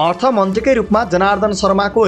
अर्थ अर्थमन्त्रीकै रूपमा जनार्दन शर्माको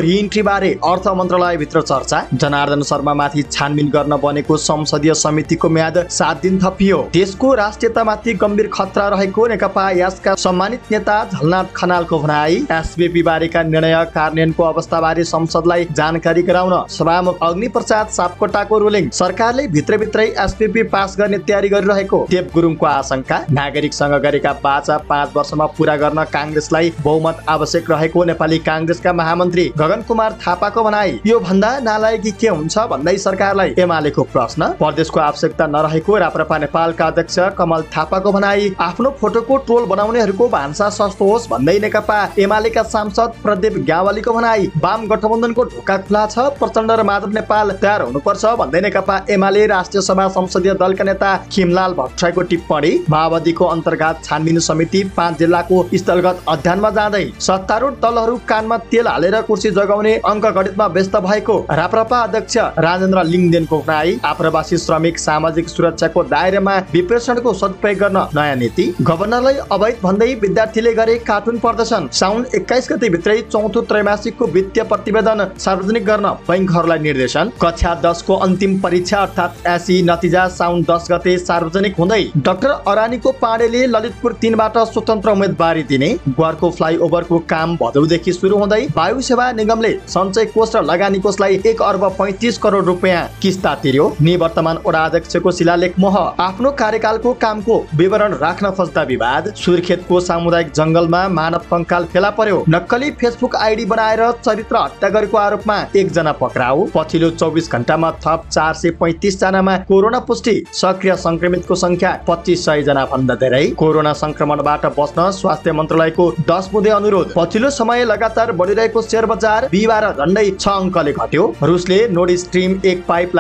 बारे अर्थ मन्त्रालय भित्र चर्चा जनार्दन शर्मा माथि छानबिन गर्न बनेको संसदीय समितिको म्याद सात दिन थपियो देशको राष्ट्रियतामाथि गम्भीर खतरा रहेको नेकपा यासका सम्मानित नेता झलनाथ खनालको भनाई एसबीपी बारेका निर्णय कार्यान्वयनको अवस्था बारे संसदलाई जानकारी गराउन सभामुख अग्निप्रसाद सापकोटाको रुलिङ सरकारले भित्रभित्रै एसपीपी पास गर्ने तयारी गरिरहेको देव गुरुङको आशंका नागरिकसँग गरेका बाचा पाँच वर्षमा पूरा गर्न काङ्ग्रेसलाई बहुमत आवश्यक आवश्यक रहेको नेपाली काङ्ग्रेसका महामन्त्री गगन कुमार थापाको भनाई यो भन्दा नालायकी के हुन्छ भन्दै सरकारलाई एमालेको प्रश्न प्रदेशको आवश्यकता नरहेको राप्रपा नेपालका अध्यक्ष कमल थापाको भनाई आफ्नो फोटोको टोल बनाउनेहरूको भान्सा सस्तो होस् भन्दै नेकपा एमालेका सांसद प्रदीप गावालीको भनाई वाम गठबन्धनको ढोका खुला छ प्रचण्ड र माधव नेपाल तयार हुनुपर्छ भन्दै नेकपा एमाले राष्ट्रिय सभा संसदीय दलका नेता खिमलाल भट्टराईको टिप्पणी माओवादीको अन्तर्गत छानबिन समिति पाँच जिल्लाको स्थलगत अध्ययनमा जाँदै सत्ता सत्तारूढ दलहरू कानमा तेल हालेर कुर्सी जगाउने अङ्क गणितमा व्यस्त भएको राप्रपा अध्यक्ष राजेन्द्र लिङदेनको राई आप्रवासी श्रमिक सामाजिक सुरक्षाको दायरामा विप्रेषणको सदुपयोग गर्न नयाँ नीति गभर्नरलाई अवैध भन्दै विद्यार्थीले गरे कार्टुन प्रदर्शन साउन एक्काइस गते भित्रै चौथो त्रैमासिकको वित्तीय प्रतिवेदन सार्वजनिक गर्न बैङ्कहरूलाई निर्देशन कक्षा दसको अन्तिम परीक्षा अर्थात् एसी नतिजा साउन दस गते सार्वजनिक हुँदै डाक्टर अरानीको पाण्डेले ललितपुर तिनबाट स्वतन्त्र उम्मेदवारी दिने ग्वारको फ्लाइओभरको काम काम भदौदेखि सुरु हुँदै वायु सेवा निगमले सञ्चय कोष र लगानी कोषलाई एक अर्ब पैतिस करोड रुपियाँ किस्ता तिर्यो निवर्तमान वडा अध्यक्षको शिलालेख मोह आफ्नो कार्यकालको कामको विवरण राख्न खोज्दा विवाद सुर्खेतको सामुदायिक जङ्गलमा मानव कङ्काल फेला पर्यो नक्कली फेसबुक आइडी बनाएर चरित्र हत्या गरेको आरोपमा एकजना पक्राउ पछिल्लो चौबिस घन्टामा थप चार सय पैतिस जनामा कोरोना पुष्टि सक्रिय संक्रमितको संख्या पच्चिस सय जना भन्दा धेरै कोरोना संक्रमणबाट बस्न स्वास्थ्य मन्त्रालयको दस बुधे अनुरोध पछिल्लो समय लगातार बढिरहेको सेयर बजार बिहिबार झन्डै छ अङ्कले घट्यो रुसले नोड स्ट्रिम एक पाइप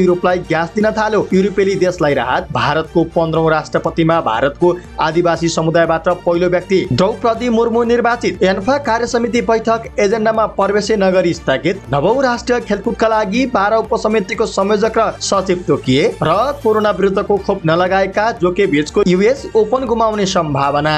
युरोपलाई ग्यास दिन थाल्यो युरोपेली देशलाई राहत भारतको पन्ध्रौँ राष्ट्रपतिमा भारतको आदिवासी समुदायबाट पहिलो व्यक्ति द्रौपदी मुर्मु निर्वाचित एन्फा कार्य समिति बैठक एजेन्डामा प्रवेशै नगरी स्थगित नवौं राष्ट्रिय खेलकुदका लागि बाह्र उपसमितिको संयोजक र सचिव तोकिए र कोरोना विरुद्धको खोप नलगाएका जोके भेजको युएस ओपन गुमाउने सम्भावना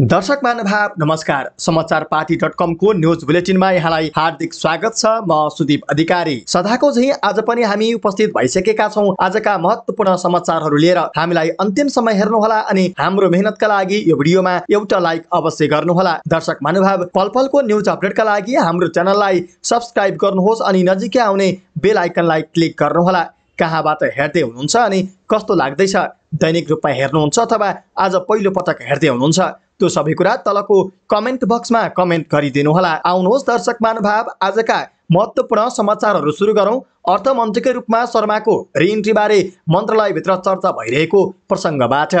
दर्शक महानुभाव नमस्कार समाचार पार्टी डट कमको न्युज बुलेटिनमा यहाँलाई हार्दिक स्वागत छ म सुदीप अधिकारी सदाको झै आज पनि हामी उपस्थित भइसकेका छौँ आजका महत्त्वपूर्ण समाचारहरू लिएर हामीलाई अन्तिम समय हेर्नुहोला अनि हाम्रो मेहनतका लागि यो भिडियोमा एउटा लाइक अवश्य गर्नुहोला दर्शक महानुभाव पल पलको न्युज अपडेटका लागि हाम्रो च्यानललाई सब्सक्राइब गर्नुहोस् अनि नजिकै आउने बेल आइकनलाई क्लिक गर्नुहोला कहाँबाट हेर्दै हुनुहुन्छ अनि कस्तो लाग्दैछ दैनिक रूपमा हेर्नुहुन्छ अथवा आज पहिलो पटक हेर्दै हुनुहुन्छ त्यो सबै कुरा तलको कमेन्ट बक्समा कमेन्ट गरिदिनुहोला आउनुहोस् दर्शक महानुभाव आजका महत्वपूर्ण समाचारहरू सुरु गरौँ अर्थमन्त्रीकै रूपमा शर्माको रिएन्ट्रीबारे मन्त्रालयभित्र चर्चा भइरहेको प्रसङ्गबाट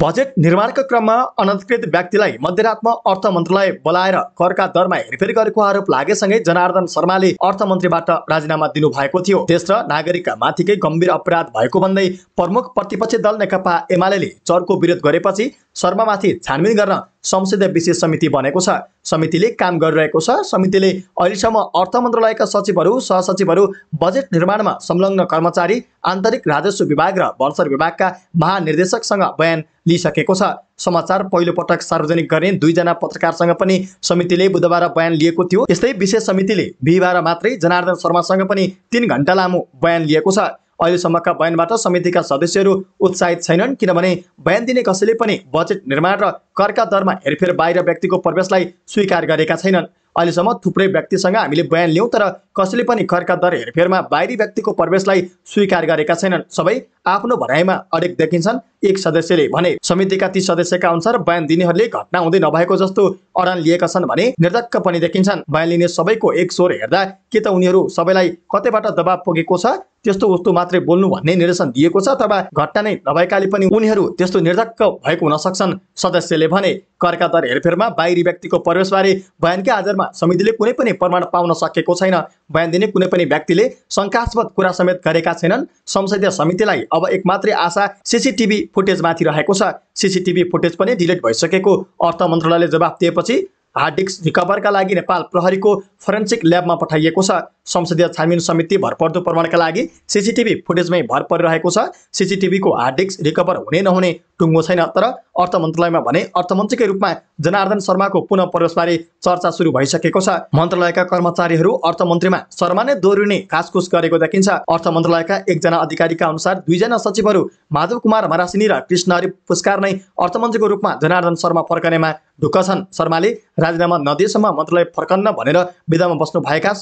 बजेट निर्माणको क्रममा अनधिकृत व्यक्तिलाई मध्यरातमा अर्थ मन्त्रालय बोलाएर करका दरमा हेरफेर गरेको आरोप लागेसँगै जनार्दन शर्माले अर्थमन्त्रीबाट राजीनामा दिनुभएको थियो देश र नागरिकका माथिकै गम्भीर अपराध भएको भन्दै प्रमुख प्रतिपक्षी दल नेकपा एमाले चरको विरोध गरेपछि शर्मामाथि छानबिन गर्न संसदीय विशेष समिति बनेको छ समितिले काम गरिरहेको छ समितिले अहिलेसम्म अर्थ मन्त्रालयका सचिवहरू सहसचिवहरू बजेट निर्माणमा संलग्न कर्मचारी आन्तरिक राजस्व विभाग र भर्सर विभागका महानिर्देशकसँग बयान लिइसकेको छ समाचार पहिलोपटक सार्वजनिक गर्ने दुईजना पत्रकारसँग पनि समितिले बुधबार बयान लिएको थियो यस्तै विशेष समितिले बिहिबार मात्रै जनार्दन शर्मासँग पनि तिन घन्टा लामो बयान लिएको छ अहिलेसम्मका बयानबाट समितिका सदस्यहरू उत्साहित छैनन् किनभने बयान दिने कसैले पनि बजेट निर्माण र करका दरमा हेरफेर बाहिर व्यक्तिको प्रवेशलाई स्वीकार गरेका छैनन् अहिलेसम्म थुप्रै व्यक्तिसँग हामीले बयान लियौँ तर कसैले पनि करका दर हेरफेरमा बाहिरी व्यक्तिको प्रवेशलाई स्वीकार गरेका छैनन् सबै आफ्नो भनाइमा अडेक देखिन्छन् एक सदस्यले भने समितिका ती सदस्यका अनुसार बयान दिनेहरूले घटना हुँदै नभएको जस्तो अडान लिएका छन् भने निर्धक्क पनि देखिन्छन् बयान लिने सबैको एक स्वर हेर्दा के त उनीहरू सबैलाई कतैबाट दबाब पुगेको छ त्यस्तो उस्तो मात्रै बोल्नु भन्ने निर्देशन दिएको छ अथवा घटना नै नभएकाले पनि उनीहरू त्यस्तो निर्धक्क भएको हुन सक्छन् सदस्यले भने करका दर हेरफेरमा बाहिरी व्यक्तिको प्रवेशबारे बयानकै आधारमा समितिले कुनै पनि प्रमाण पाउन सकेको छैन बयान दिने कुनै पनि व्यक्तिले शङ्कास्पद कुरा समेत गरेका छैनन् संसदीय समितिलाई अब एक मात्रै आशा सिसिटिभी फुटेजमाथि रहेको छ सिसिटिभी फुटेज पनि डिलिट भइसकेको अर्थ मन्त्रालयले जवाब दिएपछि हार्ड डिस्क रिकभरका लागि नेपाल प्रहरीको फोरेन्सिक ल्याबमा पठाइएको छ संसदीय छानबिन समिति भरपर्दो प्रमाणका लागि सिसिटिभी फुटेजमै भर परिरहेको छ सिसिटिभीको हार्ड डिस्क रिकभर हुने नहुने टुङ्गो छैन तर अर्थ मन्त्रालयमा भने अर्थमन्त्रीकै रूपमा जनार्दन शर्माको पुनः प्रवेशबारे चर्चा सुरु भइसकेको छ मन्त्रालयका कर्मचारीहरू अर्थमन्त्रीमा शर्मा नै दोहोरिने खासकुस गरेको देखिन्छ अर्थ मन्त्रालयका एकजना अधिकारीका अनुसार दुईजना सचिवहरू माधव कुमार मरासिनी र कृष्ण हरि पुस्कार नै अर्थमन्त्रीको रूपमा जनार्दन शर्मा फर्कनेमा ढुक्क छन् शर्माले राजीनामा नदिएसम्म मन्त्रालय फर्कन्न भनेर विधामा बस्नुभएका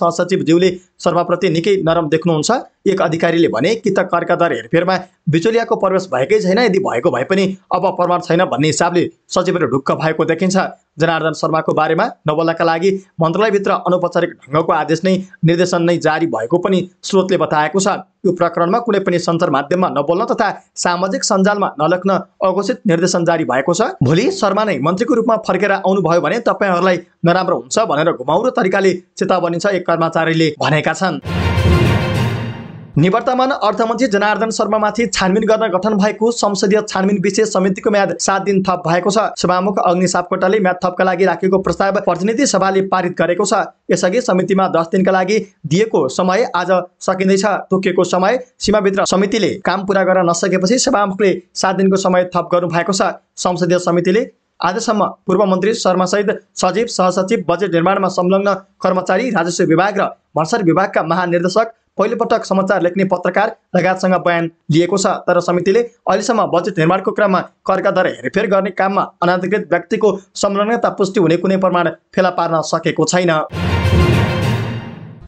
ज्यूले शर्माप्रति निकै नरम देख्नुहुन्छ एक अधिकारीले भने कि त दर हेरफेरमा बिचौलियाको प्रवेश भएकै छैन यदि भएको भए पनि अब प्रमाण छैन भन्ने हिसाबले सचिवहरू ढुक्क भएको देखिन्छ जनार्दन शर्माको बारेमा नबोल्नका लागि मन्त्रालयभित्र अनौपचारिक ढङ्गको आदेश नै निर्देशन नै जारी भएको पनि स्रोतले बताएको छ यो प्रकरणमा कुनै पनि सञ्चार माध्यममा नबोल्न तथा सामाजिक सञ्जालमा नलेख्न अघोषित निर्देशन जारी भएको छ भोलि शर्मा नै मन्त्रीको रूपमा फर्केर आउनुभयो भने तपाईँहरूलाई नराम्रो हुन्छ भनेर घुमाउरो तरिकाले चेतावनी छ एक कर्मचारीले भनेका छन् निवर्तमान अर्थमन्त्री जनार्दन शर्मामाथि छानबिन गर्न गठन भएको संसदीय छानबिन विशेष समितिको म्याद सात दिन थप भएको छ सभामुख अग्नि सापकोटाले म्याद थपका लागि राखेको प्रस्ताव प्रतिनिधि सभाले पारित गरेको छ यसअघि समितिमा दस दिनका लागि दिएको समय आज सकिँदैछ तोकिएको समय सीमाभित्र समितिले काम पुरा गर्न नसकेपछि सभामुखले सात दिनको समय थप गर्नु भएको छ संसदीय समितिले आजसम्म पूर्व मन्त्री शर्मासहित सचिव सहसचिव बजेट निर्माणमा संलग्न कर्मचारी राजस्व विभाग र भर्सर विभागका महानिर्देशक पहिलोपटक समाचार लेख्ने पत्रकार लगायतसँग बयान लिएको छ तर समितिले अहिलेसम्म बजेट निर्माणको क्रममा करका दर हेरफेर गर्ने काममा अनाधिकृत व्यक्तिको संलग्नता पुष्टि हुने कुनै प्रमाण फेला पार्न सकेको छैन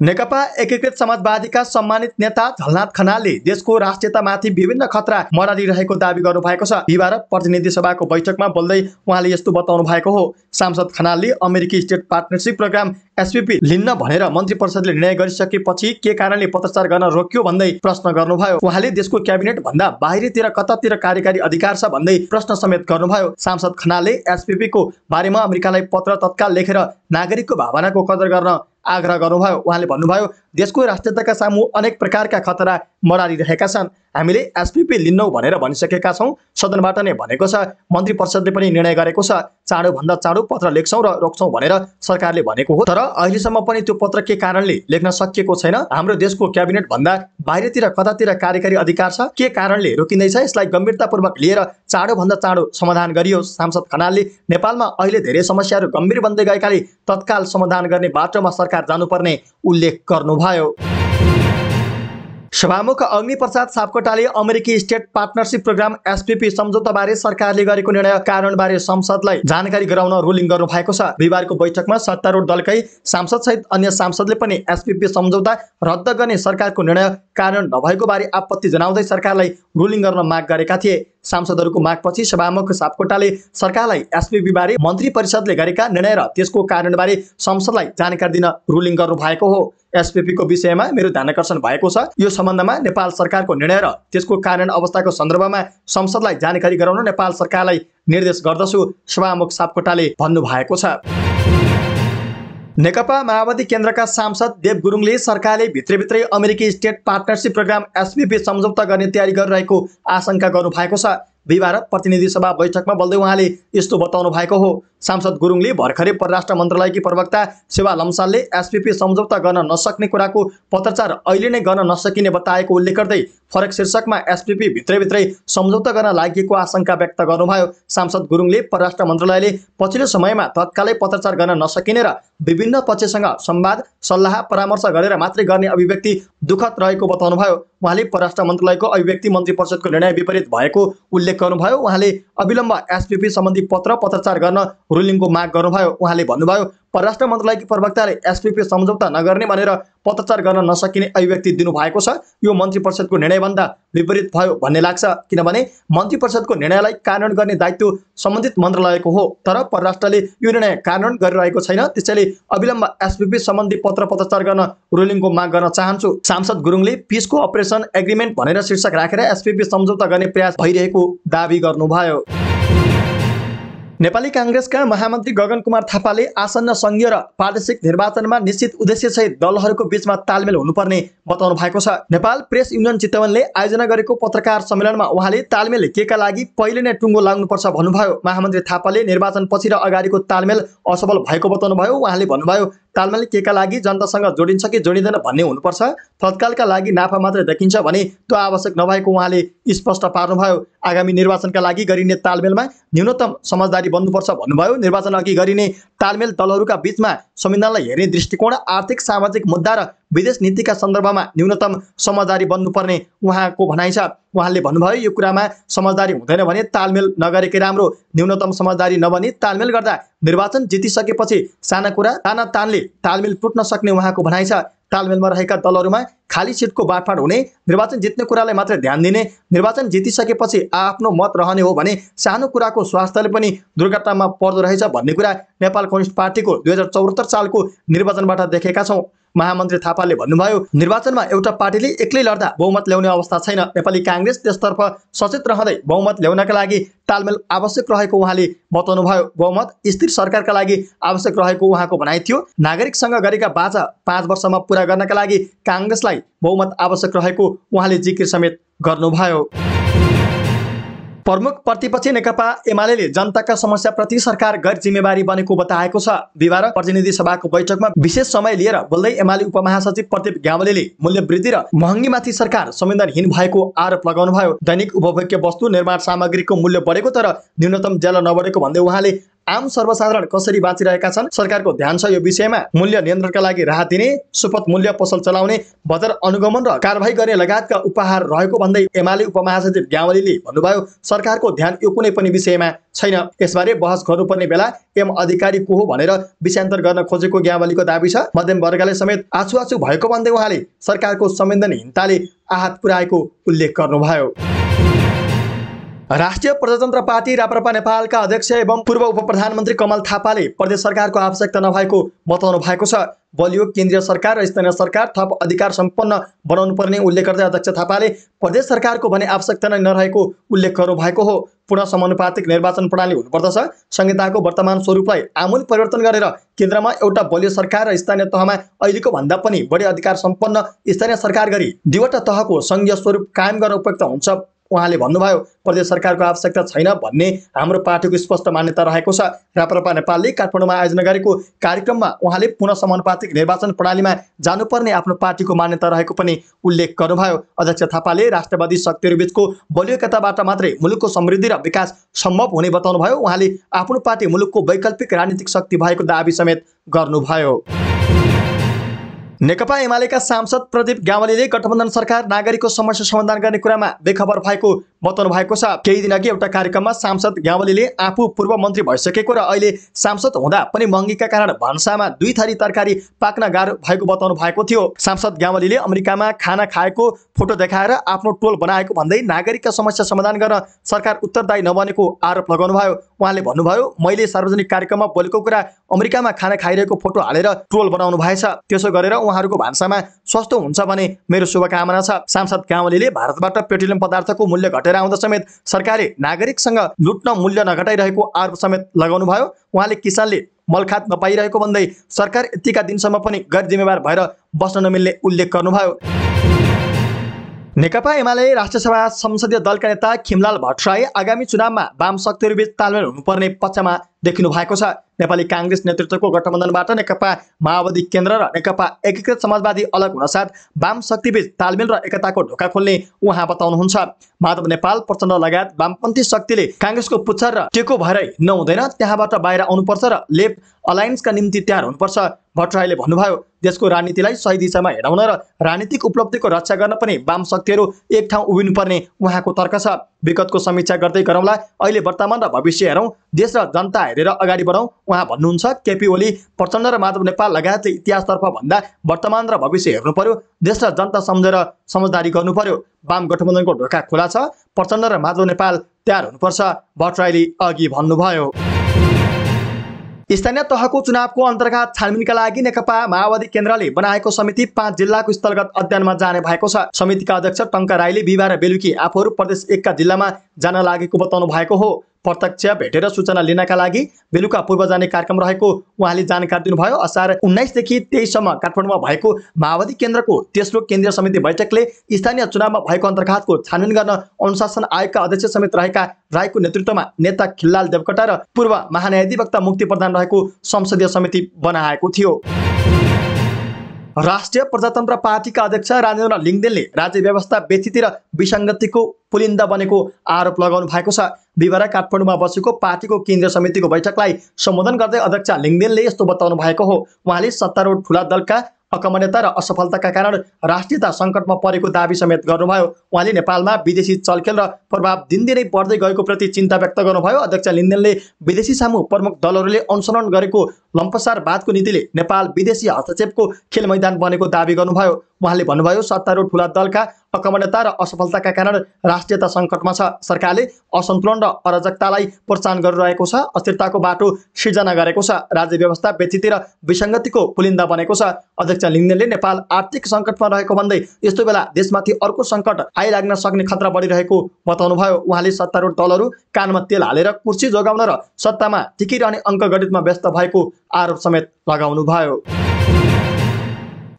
नेकपा एकीकृत समाजवादीका सम्मानित नेता झलनाथ खनालले देशको राष्ट्रियतामाथि विभिन्न खतरा मरालिरहेको दावी गर्नु भएको छ बिहिबार प्रतिनिधि सभाको बैठकमा बोल्दै उहाँले यस्तो बताउनु भएको हो सांसद खनालले अमेरिकी स्टेट पार्टनरसिप प्रोग्राम एसपिपी लिन्न भनेर मन्त्री परिषदले निर्णय गरिसकेपछि के कारणले पत्रचार गर्न रोकियो भन्दै प्रश्न गर्नुभयो उहाँले देशको क्याबिनेट भन्दा बाहिरतिर कतातिर कार्यकारी अधिकार छ भन्दै प्रश्न समेत गर्नुभयो सांसद खनालले एसपिपीको बारेमा अमेरिकालाई पत्र तत्काल लेखेर नागरिकको भावनाको कदर गर्न आग्रह गर्नुभयो उहाँले भन्नुभयो देशको राष्ट्रियताका सामु अनेक प्रकारका खतरा मडारिरहेका छन् हामीले एसपिपी लिन्नौ भनेर भनिसकेका छौँ सदनबाट नै भनेको छ मन्त्री परिषदले पनि निर्णय गरेको छ चाँडोभन्दा चाँडो पत्र लेख्छौँ र रोक्छौँ भनेर सरकारले भनेको हो तर अहिलेसम्म पनि त्यो पत्र के कारणले लेख्न सकिएको छैन हाम्रो देशको क्याबिनेट भन्दा बाहिरतिर कतातिर कार्यकारी अधिकार छ के कारणले रोकिँदैछ यसलाई गम्भीरतापूर्वक लिएर चाँडोभन्दा चाँडो समाधान गरियो सांसद खनालले नेपालमा अहिले धेरै समस्याहरू गम्भीर बन्दै गएकाले तत्काल समाधान गर्ने बाटोमा सरकार जानुपर्ने उल्लेख गर्नुभयो सभामुख अग्निप्रसाद सापकोटाले अमेरिकी स्टेट पार्टनरसिप प्रोग्राम एसपिपी सम्झौताबारे सरकारले गरेको निर्णय कारणबारे संसदलाई जानकारी गराउन रुलिङ गर्नु भएको छ बिहिबारको बैठकमा सत्तारूढ दलकै सांसद सहित अन्य सांसदले पनि एसपिपी सम्झौता रद्द गर्ने सरकारको निर्णय कारण नभएको बारे आपत्ति जनाउँदै सरकारलाई रुलिङ गर्न माग गरेका थिए सांसदहरूको मागपछि सभामुख सापकोटाले सरकारलाई बारे मन्त्री परिषदले गरेका निर्णय र त्यसको कारणबारे संसदलाई जानकारी दिन रुलिङ गर्नु भएको हो एसपिपीको विषयमा मेरो ध्यानकर्षण भएको छ यो सम्बन्धमा नेपाल सरकारको निर्णय र त्यसको कारण अवस्थाको सन्दर्भमा संसदलाई जानकारी गराउन नेपाल सरकारलाई निर्देश गर्दछु सभामुख सापकोटाले भन्नुभएको छ नेकपा माओवादी केन्द्रका सांसद देव गुरुङले सरकारले भित्रभित्रै अमेरिकी स्टेट पार्टनरसिप प्रोग्राम एसपिपी सम्झौता गर्ने तयारी गरिरहेको आशंका गर्नुभएको छ बिहिबार प्रतिनिधि सभा बैठकमा बोल्दै उहाँले यस्तो बताउनु भएको हो सांसद गुरुङले भर्खरै परराष्ट्र मन्त्रालयकी प्रवक्ता सेवा लम्सालले एसपिपी सम्झौता गर्न नसक्ने कुराको पत्रचार अहिले नै गर्न नसकिने बताएको उल्लेख गर्दै फरक शीर्षकमा एसपिपी भित्रैभित्रै सम्झौता गर्न लागेको आशंका व्यक्त गर्नुभयो सांसद गुरुङले परराष्ट्र मन्त्रालयले पछिल्लो समयमा तत्कालै पत्रचार गर्न नसकिने र विभिन्न पक्षसँग संवाद सल्लाह परामर्श गरेर मात्रै गर्ने अभिव्यक्ति दुःखद रहेको बताउनुभयो उहाँले परराष्ट्र मन्त्रालयको अभिव्यक्ति मन्त्री परिषदको निर्णय विपरीत भएको उल्लेख गर्नुभयो उहाँले अविलम्ब एसपिपी सम्बन्धी पत्र पत्रचार गर्न रुलिङको माग गर्नुभयो उहाँले भन्नुभयो परराष्ट्र मन्त्रालयकी प्रवक्ताले एसपिपी सम्झौता नगर्ने भनेर पत्रचार गर्न नसकिने अभिव्यक्ति दिनुभएको छ यो मन्त्री परिषदको निर्णयभन्दा विपरीत भयो भन्ने लाग्छ किनभने मन्त्री परिषदको निर्णयलाई कार्यान्वयन गर्ने दायित्व सम्बन्धित मन्त्रालयको हो तर परराष्ट्रले यो निर्णय कार्यान्वयन गरिरहेको छैन त्यसैले अविलम्ब एसपिपी सम्बन्धी पत्र पत्रचार गर्न रुलिङको माग गर्न चाहन्छु सांसद गुरुङले पिसको अपरेसन एग्रिमेन्ट भनेर शीर्षक राखेर एसपिपी सम्झौता गर्ने प्रयास भइरहेको दावी गर्नुभयो नेपाली काङ्ग्रेसका महामन्त्री गगन कुमार थापाले आसन्न सङ्घीय र प्रादेशिक निर्वाचनमा निश्चित उद्देश्यसहित दलहरूको बिचमा तालमेल हुनुपर्ने बताउनु भएको छ नेपाल प्रेस युनियन चितवनले आयोजना गरेको पत्रकार सम्मेलनमा उहाँले तालमेल के का लागि पहिले नै टुङ्गो लाग्नुपर्छ भन्नुभयो महामन्त्री थापाले निर्वाचनपछि र अगाडिको तालमेल असफल भएको बताउनुभयो उहाँले भन्नुभयो तालमेल केका लागि जनतासँग जोडिन्छ कि जोडिँदैन भन्ने हुनुपर्छ तत्कालका लागि नाफा मात्रै देखिन्छ भने त्यो आवश्यक नभएको उहाँले स्पष्ट पार्नुभयो आगामी निर्वाचनका लागि गरिने तालमेलमा न्यूनतम समझदारी बन्नुपर्छ भन्नुभयो निर्वाचन अघि गरिने तालमेल दलहरूका बिचमा संविधानलाई हेर्ने दृष्टिकोण आर्थिक सामाजिक मुद्दा र विदेश नीतिका सन्दर्भमा न्यूनतम समझदारी बन्नुपर्ने उहाँको भनाइ छ उहाँले भन्नुभयो यो कुरामा समझदारी हुँदैन भने तालमेल नगरेकै राम्रो न्यूनतम समझदारी नभने तालमेल गर्दा निर्वाचन जितिसकेपछि साना कुरा ताना तानले तालमेल टुट्न सक्ने उहाँको भनाइ छ तालमेलमा रहेका दलहरूमा खाली सिटको बाँडफाँड हुने निर्वाचन जित्ने कुरालाई मात्र ध्यान दिने निर्वाचन जितिसकेपछि आफ्नो मत रहने हो भने सानो कुराको स्वास्थ्यले पनि दुर्घटनामा पर्दो रहेछ भन्ने कुरा नेपाल कम्युनिस्ट पार्टीको दुई सालको निर्वाचनबाट देखेका छौँ महामन्त्री थापाले भन्नुभयो निर्वाचनमा एउटा पार्टीले एक्लै लड्दा बहुमत ल्याउने अवस्था छैन नेपाली काङ्ग्रेस त्यसतर्फ सचेत रहँदै बहुमत ल्याउनका लागि तालमेल आवश्यक रहेको उहाँले बताउनुभयो बहुमत स्थिर सरकारका लागि आवश्यक रहेको उहाँको भनाइ थियो नागरिकसँग गरेका बाचा पाँच वर्षमा पुरा गर्नका लागि काङ्ग्रेसलाई बहुमत आवश्यक रहेको उहाँले जिकिर समेत गर्नुभयो प्रमुख प्रतिपक्षी नेकपा एमाले जनताका समस्याप्रति सरकार गैर जिम्मेवारी बनेको बताएको छ बिहिबार प्रतिनिधि सभाको बैठकमा विशेष समय लिएर बोल्दै एमाले उपमहासचिव प्रदीप ग्यावलेले मूल्य वृद्धि र महँगीमाथि सरकार संवेदनहीन भएको आरोप लगाउनु भयो दैनिक उपभोग्य वस्तु निर्माण सामग्रीको मूल्य बढेको तर न्यूनतम ज्याला नबढेको भन्दै उहाँले आम सर्वसाधारण कसरी बाँचिरहेका छन् सरकारको ध्यान छ यो विषयमा मूल्य नियन्त्रणका लागि राहत दिने सुपथ मूल्य पसल चलाउने बजार अनुगमन र कारवाही गर्ने लगायतका उपहार रहेको भन्दै एमाले महासचिव ग्यावलीले भन्नुभयो सरकारको ध्यान यो कुनै पनि विषयमा छैन यसबारे बहस गर्नुपर्ने बेला एम अधिकारी को हो भनेर विषयान्तर गर्न खोजेको ग्यावलीको दावी छ मध्यम वर्गले समेत आछु आछु भएको भन्दै उहाँले सरकारको संवेदनहीनताले आहत पुर्याएको उल्लेख गर्नुभयो राष्ट्रिय प्रजातन्त्र पार्टी राप्रपा नेपालका अध्यक्ष एवं पूर्व उप प्रधानमन्त्री कमल थापाले प्रदेश सरकारको आवश्यकता नभएको बताउनु भएको छ बलियो केन्द्रीय सरकार र स्थानीय सरकार थप अधिकार सम्पन्न बनाउनु पर्ने उल्लेख गर्दै अध्यक्ष थापाले प्रदेश सरकारको भने आवश्यकता नै नरहेको उल्लेख गर्नुभएको हो पूर्ण समानुपातिक निर्वाचन प्रणाली हुनुपर्दछ संहिताको वर्तमान स्वरूपलाई आमूल परिवर्तन गरेर केन्द्रमा एउटा बलियो सरकार र स्थानीय तहमा अहिलेको भन्दा पनि बढी अधिकार सम्पन्न स्थानीय सरकार गरी दुईवटा तहको सङ्घीय स्वरूप कायम गर्न उपयुक्त हुन्छ उहाँले भन्नुभयो प्रदेश सरकारको आवश्यकता छैन भन्ने हाम्रो पार्टीको स्पष्ट मान्यता रहेको छ राप्रपा नेपालले काठमाडौँमा आयोजना गरेको कार्यक्रममा उहाँले पुनः समानुपातिक निर्वाचन प्रणालीमा जानुपर्ने आफ्नो पार्टीको मान्यता रहेको पनि उल्लेख गर्नुभयो अध्यक्ष थापाले राष्ट्रवादी शक्तिहरूबीचको एकताबाट मात्रै मुलुकको समृद्धि र विकास सम्भव हुने बताउनुभयो उहाँले आफ्नो पार्टी मुलुकको वैकल्पिक राजनीतिक शक्ति भएको दावी समेत गर्नुभयो नेकपा एमालेका सांसद प्रदीप गावलीले गठबन्धन सरकार नागरिकको समस्या समाधान गर्ने कुरामा बेखबर भएको बताउनु भएको छ केही दिन अघि एउटा कार्यक्रममा सांसद ग्यावलीले आफू पूर्व मन्त्री भइसकेको र अहिले सांसद हुँदा पनि महँगीका कारण भन्सामा दुई थरी तरकारी पाक्न गाह्रो भएको बताउनु भएको थियो सांसद ग्यावलीले अमेरिकामा खाना खाएको फोटो देखाएर आफ्नो टोल बनाएको भन्दै नागरिकका समस्या समाधान गर्न सरकार उत्तरदायी नबनेको आरोप लगाउनु भयो उहाँले भन्नुभयो मैले सार्वजनिक कार्यक्रममा बोलेको कुरा अमेरिकामा खाना खाइरहेको फोटो हालेर ट्रोल बनाउनु भएछ त्यसो गरेर उहाँहरूको भान्सामा सस्तो हुन्छ भने मेरो शुभकामना छ सांसद गाउँले भारतबाट पेट्रोलियम पदार्थको मूल्य घटेर लिएर आउँदा समेत सरकारले नागरिकसँग लुट्न मूल्य नघटाइरहेको आरोप समेत लगाउनु भयो उहाँले किसानले मलखात नपाइरहेको भन्दै सरकार यतिका दिनसम्म पनि गैर जिम्मेवार भएर बस्न नमिल्ने उल्लेख गर्नुभयो नेकपा एमाले राष्ट्रिय संसदीय दलका नेता खिमलाल भट्टराई आगामी चुनावमा वाम शक्तिहरूबीच तालमेल हुनुपर्ने पक्षमा देखिनु भएको छ नेपाली काङ्ग्रेस नेतृत्वको गठबन्धनबाट नेकपा माओवादी केन्द्र र नेकपा एकीकृत समाजवादी अलग हुनसाथ वाम शक्तिबीच तालमेल र एकताको ढोका खोल्ने उहाँ बताउनुहुन्छ माधव नेपाल प्रचण्ड लगायत वामपन्थी शक्तिले काङ्ग्रेसको पुच्छर र टेको भएर हिँड्न हुँदैन त्यहाँबाट बाहिर आउनुपर्छ र लेफ्ट अलायन्सका निम्ति तयार हुनुपर्छ भट्टराईले भन्नुभयो देशको राजनीतिलाई सही दिशामा हिँडाउन र राजनीतिक उपलब्धिको रक्षा गर्न पनि वाम शक्तिहरू एक ठाउँ उभिनुपर्ने उहाँको तर्क छ विगतको समीक्षा गर्दै गरौँला अहिले वर्तमान र भविष्य हेरौँ देश र जनता हेरेर अगाडि बढौँ उहाँ भन्नुहुन्छ केपी ओली प्रचण्ड र माधव नेपाल लगायतले इतिहासतर्फ भन्दा वर्तमान र भविष्य हेर्नु पर्यो देश र जनता सम्झेर समझदारी गर्नु पर्यो वाम गठबन्धनको ढोका खुला छ प्रचण्ड र माधव नेपाल तयार हुनुपर्छ भट्टराईले अघि भन्नुभयो स्थानीय तहको चुनावको अन्तर्गत छानबिनका लागि नेकपा माओवादी केन्द्रले बनाएको समिति पाँच जिल्लाको स्थलगत अध्ययनमा जाने भएको छ समितिका अध्यक्ष टङ्का राईले बिहिबार बेलुकी आफूहरू प्रदेश एकका जिल्लामा जान लागेको बताउनु भएको हो प्रत्यक्ष भेटेर सूचना लिनका लागि बेलुका पूर्व जाने कार्यक्रम रहेको उहाँले जानकारी दिनुभयो असार उन्नाइसदेखि तेइससम्म काठमाडौँमा भएको माओवादी केन्द्रको तेस्रो केन्द्रीय समिति बैठकले स्थानीय चुनावमा भएको अन्तर्घातको छानबिन गर्न अनुशासन आयोगका अध्यक्ष समेत रहेका राईको नेतृत्वमा नेता खिल्लाल देवकोटा र पूर्व महान्यायाधिवक्ता मुक्ति प्रधान रहेको संसदीय समिति बनाएको थियो राष्ट्रिय प्रजातन्त्र पार्टीका अध्यक्ष राजेन्द्र लिङ्गदेनले राज्य व्यवस्था व्यथिति र विसङ्गतिको पुलिन्दा बनेको आरोप लगाउनु भएको छ बिहिबार काठमाडौँमा बसेको पार्टीको केन्द्रीय समितिको बैठकलाई सम्बोधन गर्दै अध्यक्ष लिङ्गदेनले यस्तो बताउनु भएको हो उहाँले सत्तारूढ ठुला दलका अकमान्यता र असफलताका कारण राष्ट्रियता सङ्कटमा परेको दावी समेत गर्नुभयो उहाँले नेपालमा विदेशी चलखेल र प्रभाव दिनदिनै बढ्दै गएको प्रति चिन्ता व्यक्त गर्नुभयो अध्यक्ष लिन्देनले विदेशी सामु प्रमुख दलहरूले अनुसरण गरेको लम्पसारवादको नीतिले नेपाल विदेशी हस्तक्षेपको खेल मैदान बनेको दावी गर्नुभयो उहाँले भन्नुभयो सत्तारूढ ठुला दलका अकमण्यता र असफलताका कारण राष्ट्रियता सङ्कटमा छ सरकारले असन्तुलन र अराजकतालाई प्रोत्साहन गरिरहेको छ अस्थिरताको बाटो सिर्जना गरेको छ राज्य व्यवस्था व्यतिथि र विसङ्गतिको पुलिन्दा बनेको छ अध्यक्ष लिङ्गेनले नेपाल आर्थिक सङ्कटमा रहेको भन्दै यस्तो बेला देशमाथि अर्को सङ्कट आइलाग्न सक्ने खतरा बढिरहेको बताउनुभयो उहाँले सत्तारूढ दलहरू कानमा तेल हालेर कुर्सी जोगाउन र सत्तामा टिकिरहने अङ्कगणितमा व्यस्त भएको आरोप समेत लगाउनुभयो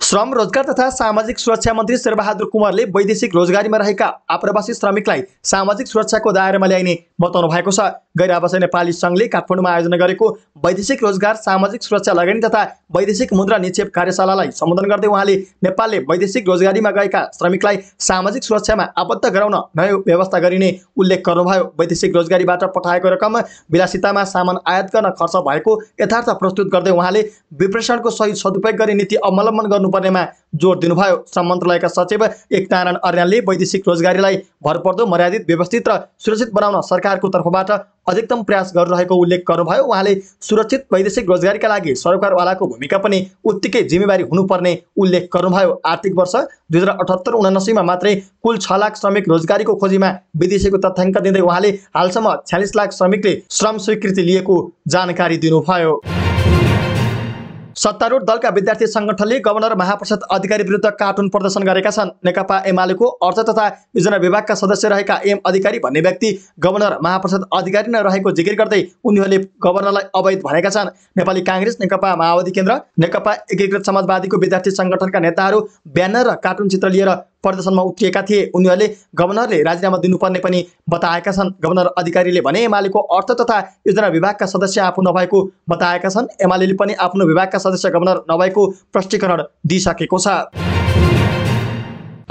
श्रम रोजगार तथा सामाजिक सुरक्षा मन्त्री शेरबहादुर कुमारले वैदेशिक रोजगारीमा रहेका आप्रवासी श्रमिकलाई सामाजिक सुरक्षाको दायरामा ल्याइने बताउनु भएको छ गैर आवासीय नेपाली सङ्घले काठमाडौँमा आयोजना गरेको वैदेशिक रोजगार सामाजिक सुरक्षा लगानी तथा वैदेशिक मुद्रा निक्षेप कार्यशालालाई सम्बोधन गर्दै उहाँले नेपालले वैदेशिक रोजगारीमा गएका श्रमिकलाई सामाजिक सुरक्षामा आबद्ध गराउन नयाँ व्यवस्था गरिने उल्लेख गर्नुभयो वैदेशिक रोजगारीबाट पठाएको रकम विलासितामा सामान आयात गर्न खर्च भएको यथार्थ प्रस्तुत गर्दै उहाँले विप्रेषणको सही सदुपयोग गरी नीति अवलम्बन गर्नु गर्नुपर्नेमा जोड दिनुभयो श्रम मन्त्रालयका सचिव एकनारायण अर्यालले वैदेशिक रोजगारीलाई भरपर्दो मर्यादित व्यवस्थित र सुरक्षित बनाउन सरकारको तर्फबाट अधिकतम प्रयास गरिरहेको उल्लेख गर्नुभयो उहाँले सुरक्षित वैदेशिक रोजगारीका लागि सरकारवालाको भूमिका पनि उत्तिकै जिम्मेवारी हुनुपर्ने उल्लेख गर्नुभयो आर्थिक वर्ष दुई हजार अठहत्तर उनासीमा मात्रै कुल छ लाख श्रमिक रोजगारीको खोजीमा विदेशीको तथ्याङ्क दिँदै उहाँले हालसम्म छ्यालिस लाख श्रमिकले श्रम स्वीकृति लिएको जानकारी दिनुभयो सत्तारूढ दलका विद्यार्थी सङ्गठनले गभर्नर महाप्रसाद अधिकारी विरुद्ध कार्टुन प्रदर्शन गरेका छन् नेकपा एमालेको अर्थ तथा योजना विभागका सदस्य रहेका एम अधिकारी भन्ने व्यक्ति गभर्नर महाप्रसाद अधिकारी नै रहेको जिकिर गर्दै उनीहरूले गभर्नरलाई अवैध भनेका छन् नेपाली काङ्ग्रेस नेकपा माओवादी केन्द्र नेकपा एकीकृत समाजवादीको विद्यार्थी सङ्गठनका नेताहरू ब्यानर र कार्टुन चित्र लिएर प्रदर्शनमा उत्रिएका थिए उनीहरूले गभर्नरले राजीनामा दिनुपर्ने पनि बताएका छन् गभर्नर अधिकारीले भने एमालेको अर्थ तथा योजना विभागका सदस्य आफू नभएको बताएका छन् एमाले पनि आफ्नो विभागका सदस्य गभर्नर नभएको प्रष्टीकरण दिइसकेको छ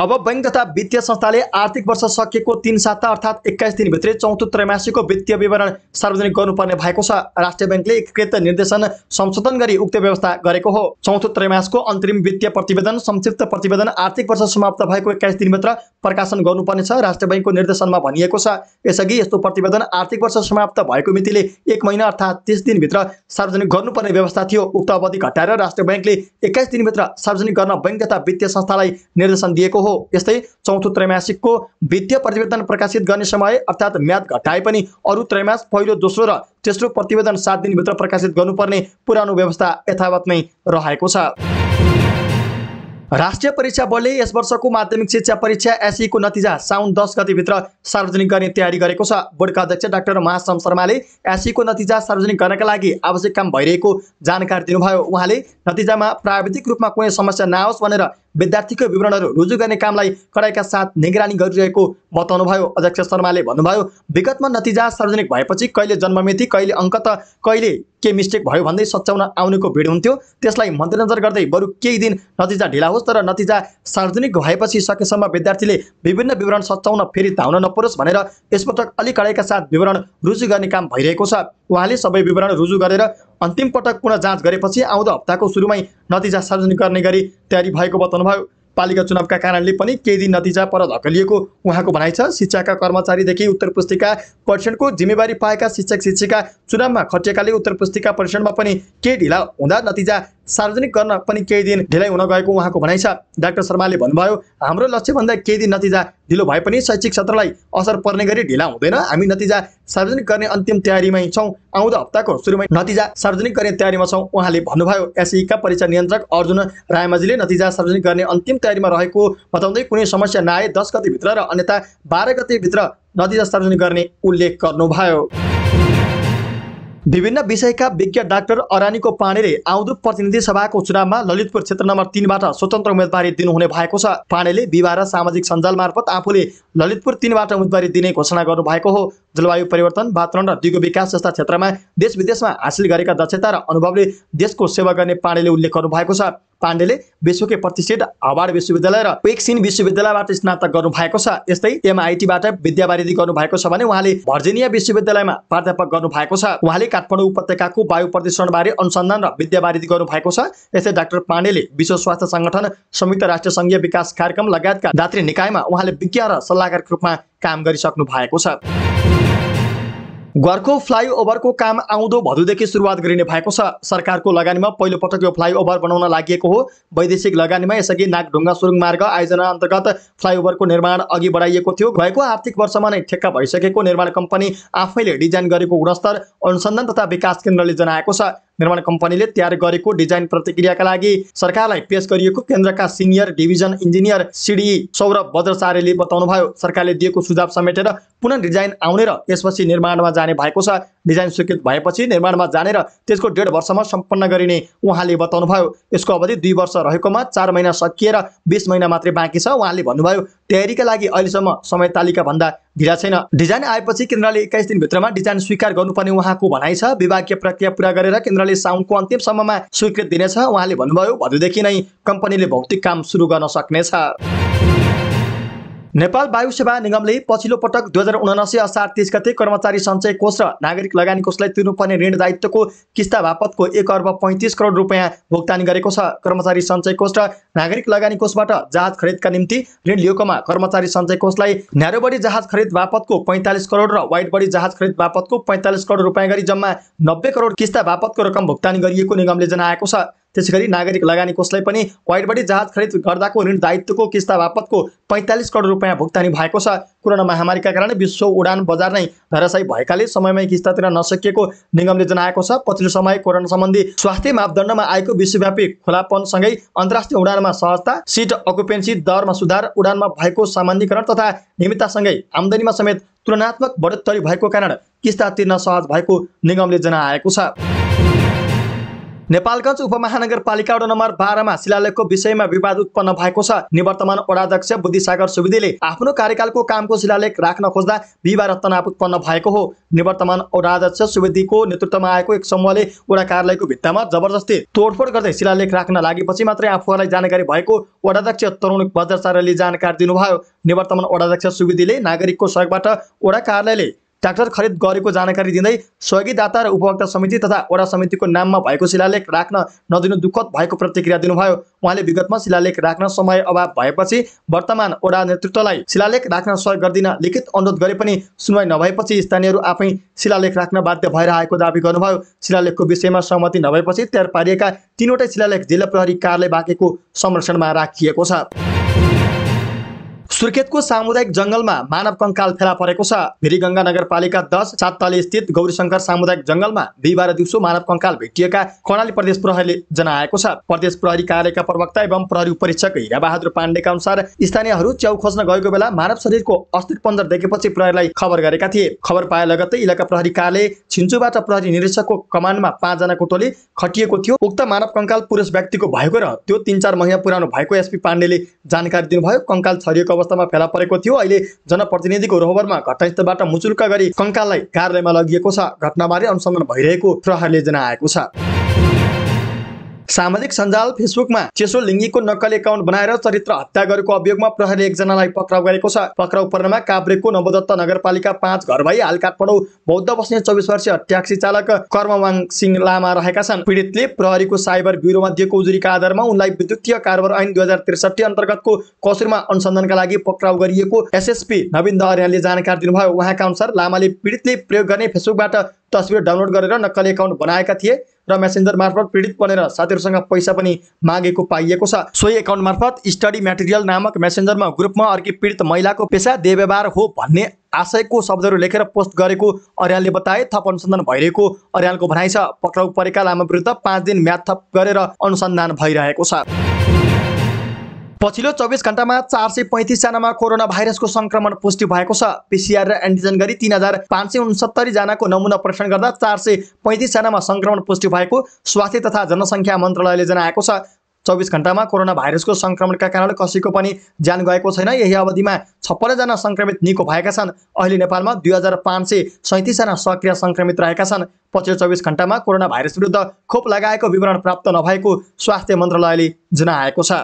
अब बैङ्क तथा वित्तीय संस्थाले आर्थिक वर्ष सकिएको तिन साता अर्थात् एक्काइस दिनभित्रै चौथो त्रैमासिकको वित्तीय विवरण सार्वजनिक गर्नुपर्ने भएको छ राष्ट्रिय ब्याङ्कले एकीकृत निर्देशन संशोधन गरी उक्त व्यवस्था गरेको हो चौथो त्रैमासको अन्तरिम वित्तीय प्रतिवेदन संक्षिप्त प्रतिवेदन आर्थिक वर्ष समाप्त भएको एक्काइस दिनभित्र प्रकाशन गर्नुपर्नेछ राष्ट्रिय ब्याङ्कको निर्देशनमा भनिएको छ यसअघि यस्तो प्रतिवेदन आर्थिक वर्ष समाप्त भएको मितिले एक महिना अर्थात् तिस दिनभित्र सार्वजनिक गर्नुपर्ने व्यवस्था थियो उक्त अवधि घटाएर राष्ट्रिय ब्याङ्कले एक्काइस दिनभित्र सार्वजनिक गर्न बैङ्क तथा वित्तीय संस्थालाई निर्देशन दिएको हो हो यस्तै चौथो त्रैमासिकको वित्तीय प्रतिवेदन प्रकाशित गर्ने समय अर्थात् म्याद घटाए पनि अरू त्रैमास पहिलो दोस्रो र तेस्रो प्रतिवेदन सात दिनभित्र प्रकाशित गर्नुपर्ने पुरानो व्यवस्था यथावत नै रहेको छ राष्ट्रिय परीक्षा बोर्डले यस वर्षको माध्यमिक शिक्षा परीक्षा एसईको नतिजा साउन दस गतिभित्र सार्वजनिक गर्ने तयारी गरेको छ बोर्डका अध्यक्ष डाक्टर महाश्रम शर्माले एसईको नतिजा सार्वजनिक गर्नका लागि आवश्यक काम भइरहेको जानकारी दिनुभयो उहाँले नतिजामा प्राविधिक रूपमा कुनै समस्या नआओस् भनेर विद्यार्थीको विवरणहरू रुजु गर्ने कामलाई कडाइका साथ निगरानी गरिरहेको बताउनुभयो अध्यक्ष शर्माले भन्नुभयो विगतमा नतिजा सार्वजनिक भएपछि कहिले जन्ममिति कहिले अङ्क त कहिले के मिस्टेक भयो भन्दै सच्याउन आउनेको भिड हुन्थ्यो त्यसलाई मध्यनजर गर्दै बरु केही दिन नतिजा ढिला होस् तर नतिजा सार्वजनिक भएपछि सकेसम्म विद्यार्थीले विभिन्न विवरण सच्याउन फेरि धाउन नपरोस् भनेर यसपटक अलिक कडाइका साथ विवरण रुजु गर्ने काम भइरहेको छ उहाँले सबै विवरण रुजु गरेर अन्तिम पटक पुनः जाँच गरेपछि आउँदो हप्ताको सुरुमै नतिजा सार्वजनिक गर्ने गरी तयारी भएको बताउनुभयो पालिका चुनावका कारणले पनि केही दिन नतिजा पर धकलिएको उहाँको भनाइ छ शिक्षाका कर्मचारीदेखि उत्तर पुस्तिका परीक्षणको जिम्मेवारी पाएका शिक्षक शिक्षिका चुनावमा खटिएकाले उत्तर पुस्तिका परीक्षणमा पनि केही ढिला हुँदा नतिजा सार्वजनिक गर्न पनि केही दिन ढिलाइ हुन गएको उहाँको भनाइ छ डाक्टर शर्माले भन्नुभयो हाम्रो लक्ष्यभन्दा केही दिन नतिजा ढिलो भए पनि शैक्षिक सत्रलाई असर पर्ने गरी ढिला हुँदैन हामी नतिजा सार्वजनिक गर्ने अन्तिम तयारीमै छौँ आउँदो हप्ताको सुरुमै नतिजा सार्वजनिक गर्ने तयारीमा छौँ उहाँले भन्नुभयो एसईका परीक्षा नियन्त्रक अर्जुन रायमाझीले नतिजा सार्वजनिक गर्ने अन्तिम तयारीमा रहेको बताउँदै कुनै समस्या नआए दस गतिभित्र र अन्यथा बाह्र गतिभित्र नतिजा सार्वजनिक गर्ने उल्लेख गर्नुभयो विभिन्न विषयका विज्ञ डाक्टर अरानीको पाणेले आउँदो प्रतिनिधि सभाको चुनावमा ललितपुर क्षेत्र नम्बर तिनबाट स्वतन्त्र उम्मेदवारी दिनुहुने भएको छ पाणेले विवाह र सामाजिक सञ्जाल मार्फत आफूले ललितपुर तिनबाट उम्मेदवारी दिने घोषणा गर्नुभएको हो जलवायु परिवर्तन वातावरण र दिगो विकास जस्ता क्षेत्रमा देश विदेशमा हासिल गरेका दक्षता र अनुभवले देशको सेवा गर्ने पाणेले उल्लेख गर्नुभएको छ पाण्डेले विश्वकै प्रतिष्ठित हावाड विश्वविद्यालय र वेक्सिन विश्वविद्यालयबाट स्नातक गर्नु भएको छ यस्तै एमआइटीबाट विद्यावारिधि गर्नु भएको छ भने उहाँले भर्जिनिया विश्वविद्यालयमा प्राध्यापक गर्नु भएको छ उहाँले काठमाडौँ उपत्यकाको वायु प्रदूषणबारे अनुसन्धान र विद्यावारिधि गर्नु भएको छ यस्तै डाक्टर पाण्डेले विश्व स्वास्थ्य सङ्गठन संयुक्त राष्ट्र संघीय विकास कार्यक्रम लगायतका दात्री निकायमा उहाँले विज्ञ र सल्लाहकारको रूपमा काम गरिसक्नु भएको छ घरको फ्लाइओभरको काम आउँदो भदुदेखि सुरुवात गरिने भएको छ सरकारको लगानीमा पहिलोपटक यो फ्लाइओभर बनाउन लागि हो वैदेशिक लगानीमा यसअघि नागढुङ्गा सुरुङ मार्ग आयोजना अन्तर्गत फ्लाइओभरको निर्माण अघि बढाइएको थियो भएको आर्थिक वर्षमा नै ठेक्का भइसकेको निर्माण कम्पनी आफैले डिजाइन गरेको गुणस्तर अनुसन्धान तथा विकास केन्द्रले जनाएको छ निर्माण कम्पनीले तयार गरेको डिजाइन प्रतिक्रियाका लागि सरकारलाई पेश गरिएको केन्द्रका senior division engineer CD Saurabh बताउनु बताउनुभयो सरकारले दिएको सुझाव समेटेर पुनः डिजाइन आउने र त्यसपछि निर्माणमा जाने भएको छ डिजाइन स्वीकृत भएपछि निर्माणमा जाने र त्यसको डेढ वर्षमा सम्पन्न गरिने उहाँले बताउनुभयो यसको अवधि दुई वर्ष रहेकोमा चार महिना सकिएर बिस महिना मात्रै बाँकी छ उहाँले भन्नुभयो तयारीका लागि अहिलेसम्म समय तालिकाभन्दा ढिला छैन डिजाइन आएपछि केन्द्रले एक्काइस दिनभित्रमा डिजाइन स्वीकार गर्नुपर्ने उहाँको भनाइ छ विभागीय प्रक्रिया पुरा गरेर केन्द्रले साउनको अन्तिमसम्ममा स्वीकृत दिनेछ उहाँले भन्नुभयो भदुदेखि नै कम्पनीले भौतिक काम सुरु गर्न सक्नेछ नेपाल वायु सेवा निगमले पछिल्लो पटक दुई हजार उनासी असार तिस गते कर्मचारी सञ्चय कोष र नागरिक लगानी कोषलाई तिर्नुपर्ने ऋण दायित्वको किस्ता बापतको एक अर्ब पैँतिस करोड रुपियाँ भुक्तानी गरेको छ कर्मचारी सञ्चय कोष र नागरिक लगानी कोषबाट जहाज खरिदका निम्ति ऋण लिएकोमा कर्मचारी सञ्चय कोषलाई न्यारो बढी जहाज खरिद बापतको पैँतालिस करोड र वाइट बढी जहाज खरिद बापतको पैँतालिस करोड रुपियाँ गरी जम्मा नब्बे करोड किस्ता बापतको रकम भुक्तानी गरिएको निगमले जनाएको छ त्यसै गरी नागरिक लगानी कोषलाई पनि क्वाइटबाट जहाज खरिद गर्दाको ऋण दायित्वको किस्ता बापतको पैँतालिस करोड रुपियाँ भुक्तानी भएको छ कोरोना महामारीका कारण विश्व उडान बजार नै धराशायी भएकाले समयमै किस्ता तिर्न नसकिएको निगमले जनाएको छ पछिल्लो समय कोरोना सम्बन्धी स्वास्थ्य मापदण्डमा आएको विश्वव्यापी खुलापनसँगै अन्तर्राष्ट्रिय उडानमा सहजता सिट अकुपेन्सी दरमा सुधार उडानमा भएको सामान्यकरण तथा नियमिततासँगै आमदानीमा समेत तुलनात्मक बढोत्तरी भएको कारण किस्ता तिर्न सहज भएको निगमले जनाएको छ नेपालगञ्ज उपमहानगरपालिका वडा नम्बर बाह्रमा शिलालेखको विषयमा विवाद उत्पन्न भएको छ निवर्तमान वडाध्यक्ष बुद्धिसागर सुविदीले आफ्नो कार्यकालको कामको शिलालेख राख्न खोज्दा विवाद तनाव उत्पन्न भएको हो निवर्तमान वडाध्यक्ष सुविदीको नेतृत्वमा आएको एक समूहले वडा कार्यालयको भित्तामा जबरजस्ती तोडफोड गर्दै शिलालेख राख्न लागेपछि मात्रै आफूहरूलाई जानकारी भएको वडाध्यक्ष तरुण बजाचार्यले जानकारी दिनुभयो निवर्तमान वडाध्यक्ष सुविदीले नागरिकको सहयोगबाट वडा कार्यालयले ट्र्याक्टर खरिद गरेको जानकारी दिँदै सहयोगीदाता र उपभोक्ता समिति तथा वडा समितिको नाममा भएको शिलालेख राख्न नदिनु दुःखद भएको प्रतिक्रिया दिनुभयो उहाँले विगतमा शिलालेख राख्न समय अभाव भएपछि वर्तमान वडा नेतृत्वलाई शिलालेख राख्न सहयोग गरिदिन लिखित अनुरोध गरे पनि सुनवाई नभएपछि स्थानीयहरू आफै शिलालेख राख्न बाध्य भएर आएको दावी गर्नुभयो शिलालेखको विषयमा सहमति नभएपछि तयार पारिएका तिनवटै शिलालेख जिल्ला प्रहरी कार्यालय बाँकेको संरक्षणमा राखिएको छ सुर्खेतको सामुदायिक जङ्गलमा मानव कङ्काल फेला परेको छ गङ्गा नगरपालिका दस सातताली स्थित गौरीशङ्कर सामुदायिक जङ्गलमा बिहिबार दिउँसो मानव कङ्काल भेटिएका कर्णाली प्रदेश प्रहरीले जनाएको छ प्रदेश प्रहरी कार्यालयका प्रवक्ता एवं प्रहरी उपरीक्षक हिराबहादुर पाण्डेका अनुसार स्थानीयहरू च्याउ खोज्न गएको बेला मानव शरीरको अस्थिर पन्ध्र देखेपछि प्रहरीलाई खबर गरेका थिए खबर पाए लगत्तै इलाका प्रहरी कार्यालय छिन्चुबाट प्रहरी निरीक्षकको कमानमा पाँचजनाको टोली खटिएको थियो उक्त मानव कङ्काल पुरुष व्यक्तिको भएको र त्यो तिन चार महिना पुरानो भएको एसपी पाण्डेले जानकारी दिनुभयो कङ्काल छरिएको अवस्थामा फेला परेको थियो अहिले जनप्रतिनिधिको रोहबरमा घटनास्थलबाट मुचुल्का गरी कङ्काललाई कार्यालयमा लगिएको छ घटनाबारे अनुसन्धान भइरहेको प्रहरीले जनाएको छ सामाजिक सञ्जाल फेसबुकमा चेसो लिङ्गीको नक्कल एकाउन्ट बनाएर चरित्र हत्या गरेको अभियोगमा प्रहरीले एकजनालाई पक्राउ गरेको छ पक्राउ पर्नमा काभ्रेको नवदत्त नगरपालिका पाँच घर भई हाल काठमाडौँ बौद्ध बस्ने चौबिस वर्षीय ट्याक्सी चालक कर्मवाङ सिंह लामा रहेका छन् पीडितले प्रहरीको साइबर ब्युरोमा दिएको उजुरीका आधारमा उनलाई विद्युतीय कारोबार ऐन दुई हजार त्रिसठी अन्तर्गतको कसुरमा अनुसन्धानका लागि पक्राउ गरिएको एसएसपी नवीन दहरियाले जानकारी दिनुभयो उहाँका अनुसार लामाले पीडितले प्रयोग गर्ने फेसबुकबाट तस्विर डाउनलोड गरेर नक्कल एकाउन्ट बनाएका थिए र मेसेन्जर मार्फत पीडित बनेर साथीहरूसँग पैसा पनि मागेको पाइएको छ सोही एकाउन्ट मार्फत स्टडी मेटेरियल नामक मेसेन्जरमा ग्रुपमा अर्की पीडित महिलाको पेसा देव्यवहार हो भन्ने आशयको शब्दहरू लेखेर पोस्ट गरेको अर्यालले बताए थप अनुसन्धान भइरहेको अर्यालको भनाइ छ पक्राउ परेका लामा विरुद्ध पाँच दिन म्याथ थप गरेर अनुसन्धान भइरहेको छ पछिल्लो चौबिस घण्टामा चार सय पैँतिसजनामा कोरोना भाइरसको सङ्क्रमण पुष्टि भएको छ पिसिआर र एन्टिजन गरी तिन हजार पाँच सय उनसत्तरी जनाको नमुना परीक्षण गर्दा चार सय पैँतिसजनामा सङ्क्रमण पुष्टि भएको स्वास्थ्य तथा जनसङ्ख्या मन्त्रालयले जनाएको छ चौबिस घन्टामा कोरोना भाइरसको सङ्क्रमणका कारण कसैको पनि ज्यान गएको छैन यही अवधिमा छप्पन्नजना सङ्क्रमित निको भएका छन् अहिले नेपालमा दुई हजार पाँच सय सैँतिसजना सक्रिय सङ्क्रमित रहेका छन् पछिल्लो चौबिस घन्टामा कोरोना भाइरस विरुद्ध खोप लगाएको विवरण प्राप्त नभएको स्वास्थ्य मन्त्रालयले जनाएको छ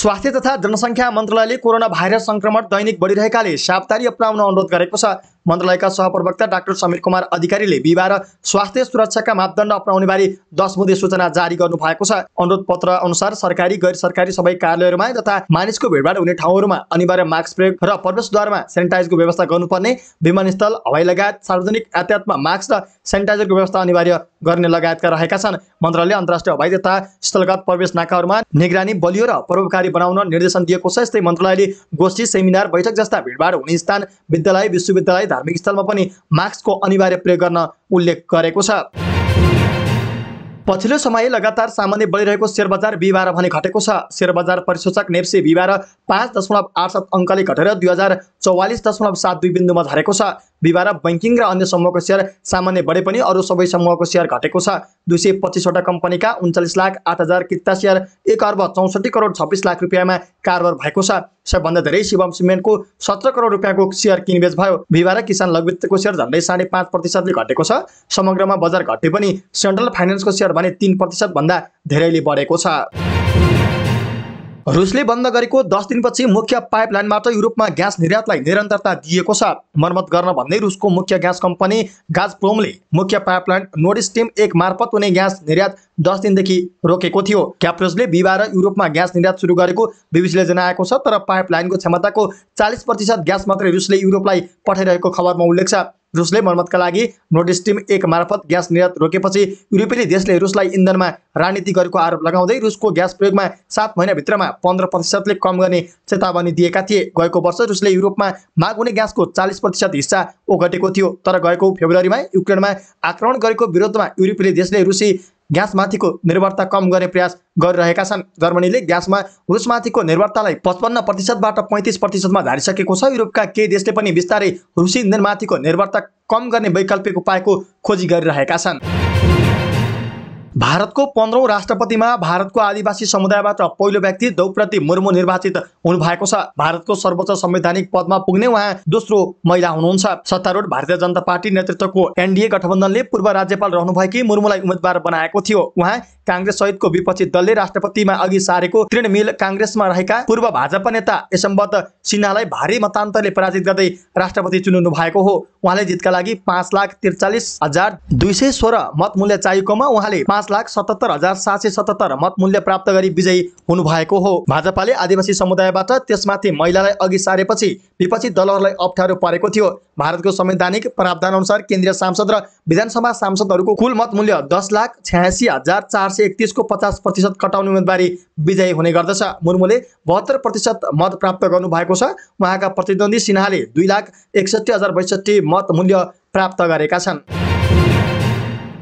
स्वास्थ्य तथा जनसङ्ख्या मन्त्रालयले कोरोना भाइरस सङ्क्रमण दैनिक बढिरहेकाले सावधानी अप्नाउन अनुरोध गरेको छ मन्त्रालयका सहप्रवक्ता डाक्टर समीर कुमार अधिकारीले बिहिबार स्वास्थ्य सुरक्षाका मापदण्ड अप्नाउने बारे दस बुधे सूचना जारी गर्नु भएको छ अनुरोध पत्र अनुसार सरकारी गैर सरकारी सबै कार्यालयहरूमा तथा मानिसको भिडभाड हुने ठाउँहरूमा अनिवार्य मास्क प्रयोग र प्रवेशद्वारमा सेनिटाइजको व्यवस्था गर्नुपर्ने विमानस्थल हवाई लगायत सार्वजनिक यातायातमा मास्क र सेनिटाइजरको व्यवस्था अनिवार्य गर्ने लगायतका रहेका छन् मन्त्रालयले अन्तर्राष्ट्रिय हवाई तथा स्थलगत प्रवेश नाकाहरूमा निगरानी बलियो र प्रभावकारी बनाउन निर्देशन दिएको छ यस्तै मन्त्रालयले गोष्ठी सेमिनार बैठक जस्ता भिडभाड हुने स्थान विद्यालय विश्वविद्यालय धार्मिक स्थलमा पनि मास्कको अनिवार्य प्रयोग गर्न उल्लेख गरेको छ पछिल्लो समय लगातार सामान्य बढिरहेको शेयर बजार बिहिबार भने घटेको छ शेयर बजार परिसूचक नेप्से बिहिबार पाँच दशमलव आठ सात अङ्कले घटेर दुई हजार चौवालिस दशमलव सात दुई बिन्दुमा झरेको छ बिहिबार बैङ्किङ र अन्य समूहको सेयर सामान्य बढे पनि अरू सबै समूहको सेयर घटेको छ दुई सय पच्चिसवटा कम्पनीका उन्चालिस लाख आठ हजार किता सेयर एक अर्ब चौसठी करोड छब्बिस लाख रुपियाँमा कारोबार भएको छ सबभन्दा धेरै शिवम सिमेन्टको सत्र करोड रुपियाँको सेयर किनबेच भयो बिहिबार किसान लघुवित्तको सेयर झन्डै साढे पाँच प्रतिशतले घटेको छ समग्रमा बजार घटे पनि सेन्ट्रल फाइनेन्सको सेयर भने तिन प्रतिशतभन्दा धेरैले बढेको छ रुसले बन्द गरेको दस दिनपछि मुख्य पाइपलाइनबाट युरोपमा ग्यास निर्यातलाई निरन्तरता दिएको छ मर्मत गर्न भन्दै रुसको मुख्य ग्यास कम्पनी गाजप्रोमले मुख्य पाइपलाइन नोर्ड स्टिम एक मार्फत हुने ग्यास निर्यात दस दिनदेखि रोकेको थियो क्याप्रोसले बिहिबार युरोपमा ग्यास निर्यात सुरु गरेको बिबिसीले जनाएको छ तर पाइपलाइनको क्षमताको चालिस प्रतिशत ग्यास मात्रै रुसले युरोपलाई पठाइरहेको खबरमा उल्लेख छ रुसले मर्मतका लागि नोर्ड स्ट्रिम एक मार्फत ग्यास निर्यात रोकेपछि युरोपेली देशले रुसलाई इन्धनमा राजनीति गरेको आरोप लगाउँदै रुसको ग्यास प्रयोगमा सात महिनाभित्रमा पन्ध्र प्रतिशतले कम गर्ने चेतावनी दिएका थिए गएको वर्ष रुसले युरोपमा माग हुने ग्यासको चालिस प्रतिशत हिस्सा ओगटेको थियो तर गएको फेब्रुअरीमा युक्रेनमा आक्रमण गरेको विरोधमा युरोपेली देशले रुसी ग्यासमाथिको निर्भरता कम गर्ने प्रयास गरिरहेका छन् जर्मनीले ग्यासमा रुसमाथिको निर्भरतालाई पचपन्न प्रतिशतबाट पैँतिस प्रतिशतमा झारिसकेको छ युरोपका केही देशले पनि बिस्तारै रुसी निर्माथिको निर्भरता कम गर्ने वैकल्पिक उपायको खोजी गरिरहेका छन् भारतको पन्ध्रौँ राष्ट्रपतिमा भारतको आदिवासी समुदायबाट पहिलो व्यक्ति द्रौपदी मुर्मू निर्वाचित हुनु भएको छ भारतको सर्वोच्च संवैधानिक पदमा पुग्ने उहाँ दोस्रो महिला हुनुहुन्छ सत्तारूढ भारतीय जनता पार्टी नेतृत्वको एनडिए गठबन्धनले पूर्व राज्यपाल रहनुभएकी मुर्मूलाई उम्मेद्वार बनाएको थियो उहाँ काङ्ग्रेस सहितको विपक्षी दलले राष्ट्रपतिमा अघि सारेको तृणमूल काङ्ग्रेसमा रहेका पूर्व भाजपा नेता यशम्बद्ध सिन्हालाई भारी मतान्तरले पराजित गर्दै राष्ट्रपति चुनिनु भएको हो उहाँले जितका लागि पाँच लाख त्रिचालिस हजार दुई सय सोह्र मत मूल्य चाहिएकोमा उहाँले पाँच पाँच लाख सतहत्तर हजार सात सय सतहत्तर मत मूल्य प्राप्त गरी विजयी हुनु भएको हो भाजपाले आदिवासी समुदायबाट त्यसमाथि महिलालाई अघि सारेपछि विपक्षी दलहरूलाई अप्ठ्यारो परेको थियो भारतको संवैधानिक प्रावधान अनुसार केन्द्रीय सांसद र विधानसभा सांसदहरूको कुल मत मूल्य दस लाख छ्यासी हजार चार सय एकतिसको पचास प्रतिशत कटाउने उम्मेदवारी विजयी हुने गर्दछ मुर्मुले बहत्तर प्रतिशत मत प्राप्त गर्नु भएको छ उहाँका प्रतिद्वन्दी सिन्हाले दुई लाख एकसठी हजार बैसठी मत मूल्य प्राप्त गरेका छन्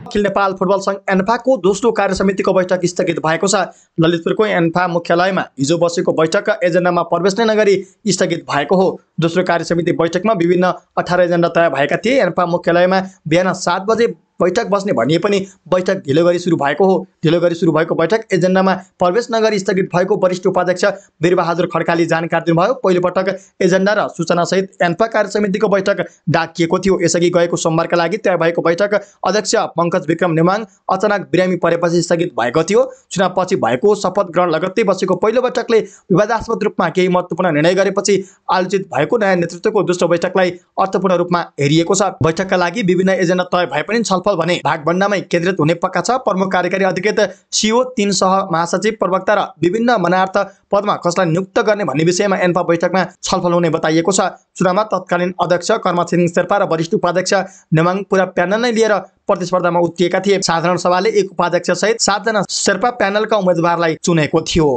अखिल नेपाल फुटबल सङ्घ एन्फाको दोस्रो कार्य समितिको बैठक स्थगित भएको छ ललितपुरको एन्फा मुख्यालयमा हिजो बसेको बैठक एजेन्डामा प्रवेश नै नगरी स्थगित भएको हो दोस्रो कार्य समिति बैठकमा विभिन्न अठार एजेन्डा तयार भएका थिए एन्फा मुख्यालयमा बिहान सात बजे बैठक बस्ने भनिए पनि बैठक ढिलो गरी सुरु भएको हो ढिलो गरी सुरु भएको बैठक एजेन्डामा प्रवेश नगरी स्थगित भएको वरिष्ठ उपाध्यक्ष बिरबहादुर खड्काले जानकारी दिनुभयो पहिलोपटक एजेन्डा र सूचनासहित एन्फा कार्य समितिको बैठक डाकिएको थियो यसअघि गएको सोमबारका लागि तय भएको बैठक अध्यक्ष पङ्कज विक्रम नेमाङ अचानक बिरामी परेपछि स्थगित भएको थियो चुनावपछि भएको शपथ ग्रहण लगत्तै बसेको पहिलो बैठकले विवादास्पद रूपमा केही महत्त्वपूर्ण निर्णय गरेपछि आयोजित भयो भएको नयाँ नेतृत्वको दोस्रो बैठकलाई अर्थपूर्ण रूपमा हेरिएको छ बैठकका लागि विभिन्न एजेन्डा तय भए पनि छलफल भने भागभण्डामै केन्द्रित हुने पक्का छ प्रमुख कार्यकारी अधिकृत सिओ तीन सह महासचिव प्रवक्ता र विभिन्न मनार्थ पदमा कसलाई नियुक्त गर्ने भन्ने विषयमा एन्फा बैठकमा छलफल हुने बताइएको छ चुनावमा तत्कालीन अध्यक्ष छिरिङ शेर्पा र वरिष्ठ उपाध्यक्ष नेवाङ पुरा नै लिएर प्रतिस्पर्धामा उत्रिएका थिए साधारण सभाले एक उपाध्यक्ष सहित सातजना शेर्पा प्यानलका उम्मेद्वारलाई चुनेको थियो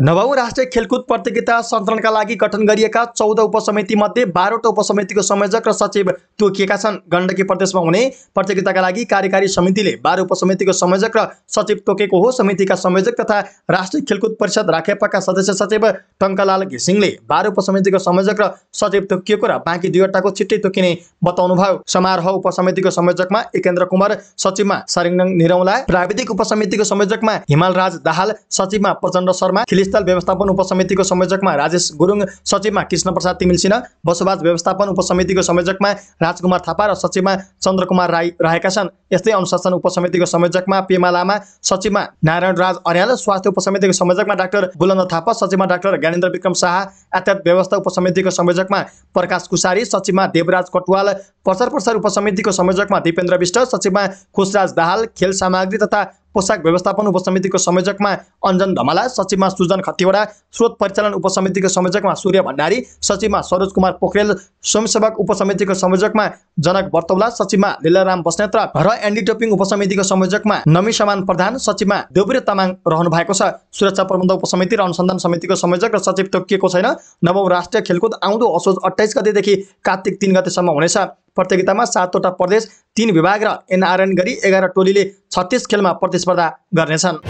नवौं राष्ट्रिय खेलकुद प्रतियोगिता सञ्चालनका लागि गठन गरिएका चौध उपसमिति मध्ये बाह्रवटा उपसमितिको संयोजक र सचिव तोकिएका छन् गण्डकी प्रदेशमा हुने प्रतियोगिताका लागि कार्यकारी समितिले बाह्र उपसमितिको संयोजक र सचिव तोकेको हो समितिका संयोजक तथा राष्ट्रिय खेलकुद परिषद राखेपाका सदस्य सचिव टङ्कलाल घिसिङले बाह्र उपसमितिको संयोजक र सचिव तोकिएको र बाँकी दुईवटाको छिट्टै तोकिने बताउनुभयो समारोह उपसमितिको संयोजकमा एकेन्द्र कुमार सचिवमा सारिङ निरौला प्राविधिक उपसमितिको संयोजकमा हिमाल राज दाहाल सचिवमा प्रचण्ड शर्मा त्रिस्थल व्यवस्थापन उपसमितिको संयोजकमा राजेश गुरुङ सचिवमा कृष्ण प्रसाद तिमिल बसोबास व्यवस्थापन उपसमितिको संयोजकमा राजकुमार थापा र सचिवमा चन्द्रकुमार राई रहेका छन् यस्तै अनुशासन उपसमितिको संयोजकमा पेमा लामा सचिवमा नारायण राज अर्याल स्वास्थ्य उपसमितिको संयोजकमा डाक्टर बुलन्द थापा सचिवमा डाक्टर ज्ञानेन्द्र विक्रम शाह यातायात व्यवस्था उपसमितिको संयोजकमा प्रकाश कुसारी सचिवमा देवराज कटुवाल प्रचार प्रसार उपसमितिको संयोजकमा दिपेन्द्र विष्ट सचिवमा खुसराज दाहाल खेल सामग्री तथा पोसाक व्यवस्थापन उपसमितिको संयोजकमा अञ्जन धमाला सचिवमा सुजन खतिवडा स्रोत परिचालन उपसमितिको संयोजकमा सूर्य भण्डारी सचिवमा सरोज कुमार पोखरेल स्वयंसेवक उपसमितिको संयोजकमा जनक बर्तौला सचिवमा लीलाराम बस्नेत र एन्डिटोपिङ उपसमितिको संयोजकमा नमी समान प्रधान सचिवमा देवप्रे तामाङ रहनु भएको छ सुरक्षा प्रबन्ध उपसमिति र अनुसन्धान समितिको संयोजक र सचिव तोकिएको छैन नवौँ राष्ट्रिय खेलकुद आउँदो असोज अठाइस गतेदेखि कार्तिक तिन गतेसम्म हुनेछ प्रतियोगितामा सातवटा प्रदेश तिन विभाग र एनआरएन गरी एघार टोलीले छत्तिस खेलमा प्रतिस्पर्धा गर्नेछन्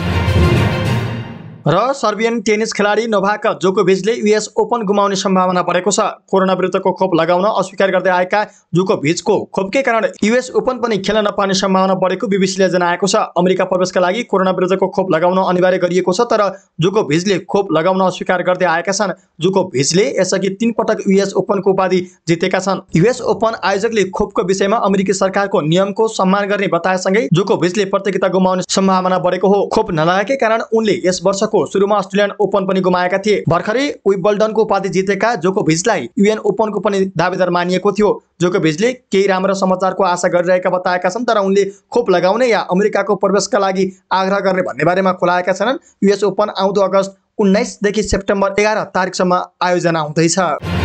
र सर्बियन टेनिस खेलाडी नोभाक जोकोभिजले युएस ओपन गुमाउने सम्भावना बढेको छ कोरोना विरुद्धको खोप लगाउन अस्वीकार गर्दै आएका जोकोभिजको खोपकै कारण युएस ओपन पनि खेल्न नपाउने सम्भावना बढेको बिबिसीले जनाएको छ अमेरिका प्रवेशका लागि कोरोना विरुद्धको खोप लगाउन अनिवार्य गरिएको छ तर जोकोभिजले खोप लगाउन अस्वीकार गर्दै आएका छन् जोकोभिजले यसअघि तीन पटक युएस ओपनको उपाधि जितेका छन् युएस ओपन आयोजकले खोपको विषयमा अमेरिकी सरकारको नियमको सम्मान गर्ने बताएसँगै जोकोभिजले प्रतियोगिता गुमाउने सम्भावना बढेको हो खोप नलगाएकै कारण उनले यस वर्ष वर्षको सुरुमा अस्ट्रेलियन ओपन पनि गुमाएका थिए भर्खरै विम्बल्डनको उपाधि जितेका जोकोभिजलाई युएन ओपनको पनि दावेदार मानिएको थियो जोकोभिजले केही राम्रो समाचारको आशा गरिरहेका बताएका छन् तर उनले खोप लगाउने या अमेरिकाको प्रवेशका लागि आग्रह गर्ने भन्ने बारेमा खुलाएका छन् युएस ओपन आउँदो अगस्त उन्नाइसदेखि सेप्टेम्बर एघार तारिकसम्म आयोजना हुँदैछ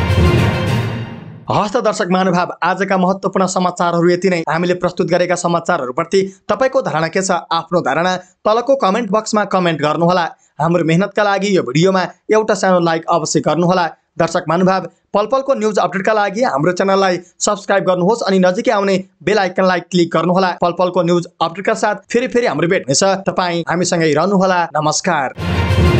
हस्त दर्शक महानुभाव आजका महत्त्वपूर्ण समाचारहरू यति नै हामीले प्रस्तुत गरेका समाचारहरूप्रति तपाईँको धारणा के छ आफ्नो धारणा तलको कमेन्ट बक्समा कमेन्ट गर्नुहोला हाम्रो मेहनतका लागि यो भिडियोमा एउटा सानो लाइक अवश्य गर्नुहोला दर्शक महानुभाव पलपलको पलको न्युज अपडेटका लागि हाम्रो च्यानललाई सब्सक्राइब गर्नुहोस् अनि नजिकै आउने बेल आइकनलाई क्लिक गर्नुहोला पल पलको न्युज अपडेटका साथ फेरि फेरि हाम्रो भेट हुनेछ तपाईँ हामीसँगै रहनुहोला नमस्कार